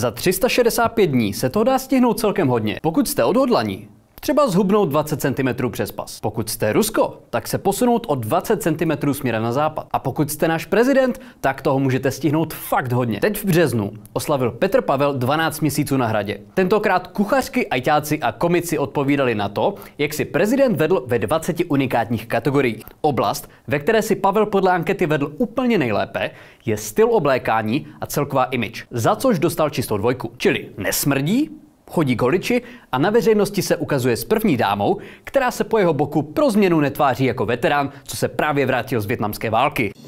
Za 365 dní se to dá stihnout celkem hodně. Pokud jste odhodlaní, třeba zhubnout 20 cm přes pas. Pokud jste Rusko, tak se posunout o 20 cm směrem na západ. A pokud jste náš prezident, tak toho můžete stihnout fakt hodně. Teď v březnu oslavil Petr Pavel 12 měsíců na hradě. Tentokrát kuchařky, ajťáci a komici odpovídali na to, jak si prezident vedl ve 20 unikátních kategoriích. Oblast, ve které si Pavel podle ankety vedl úplně nejlépe, je styl oblékání a celková image, za což dostal čistou dvojku. Čili nesmrdí, Chodí k holiči a na veřejnosti se ukazuje s první dámou, která se po jeho boku pro změnu netváří jako veterán, co se právě vrátil z větnamské války.